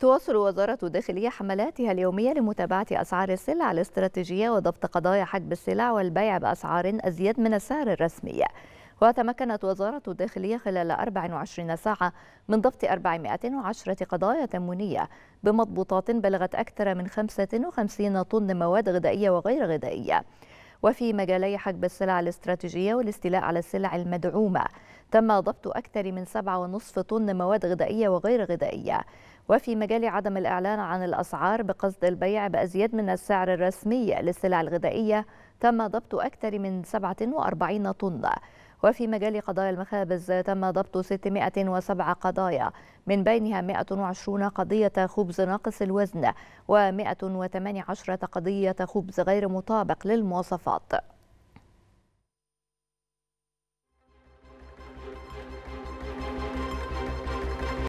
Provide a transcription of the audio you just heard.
تواصل وزارة الداخلية حملاتها اليومية لمتابعة أسعار السلع الاستراتيجية وضبط قضايا حجب السلع والبيع بأسعار أزيد من السعر الرسمي وتمكنت وزارة الداخلية خلال 24 ساعة من ضبط 410 قضايا تموينية بمضبوطات بلغت أكثر من 55 طن مواد غذائية وغير غذائية وفي مجالي حجب السلع الاستراتيجية والاستيلاء على السلع المدعومة تم ضبط أكثر من 7.5 طن مواد غذائية وغير غذائية وفي مجال عدم الإعلان عن الأسعار بقصد البيع بأزيد من السعر الرسمي للسلع الغذائية تم ضبط أكثر من 47 طن وفي مجال قضايا المخابز تم ضبط 607 قضايا من بينها 120 قضية خبز ناقص الوزن و118 قضية خبز غير مطابق للمواصفات